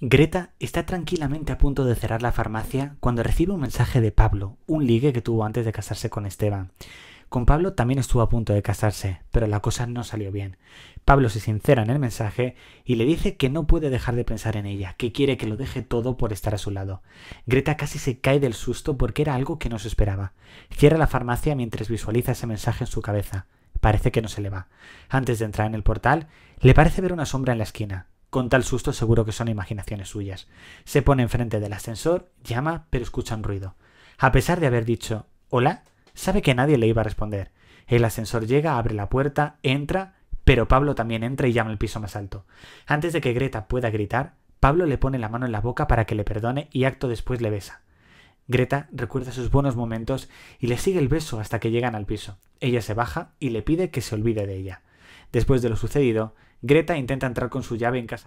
Greta está tranquilamente a punto de cerrar la farmacia cuando recibe un mensaje de Pablo, un ligue que tuvo antes de casarse con Esteban. Con Pablo también estuvo a punto de casarse, pero la cosa no salió bien. Pablo se sincera en el mensaje y le dice que no puede dejar de pensar en ella, que quiere que lo deje todo por estar a su lado. Greta casi se cae del susto porque era algo que no se esperaba. Cierra la farmacia mientras visualiza ese mensaje en su cabeza. Parece que no se le va. Antes de entrar en el portal, le parece ver una sombra en la esquina. Con tal susto seguro que son imaginaciones suyas. Se pone enfrente del ascensor, llama, pero escucha un ruido. A pesar de haber dicho hola, sabe que nadie le iba a responder. El ascensor llega, abre la puerta, entra, pero Pablo también entra y llama al piso más alto. Antes de que Greta pueda gritar, Pablo le pone la mano en la boca para que le perdone y acto después le besa. Greta recuerda sus buenos momentos y le sigue el beso hasta que llegan al piso. Ella se baja y le pide que se olvide de ella. Después de lo sucedido, Greta intenta entrar con su llave en casa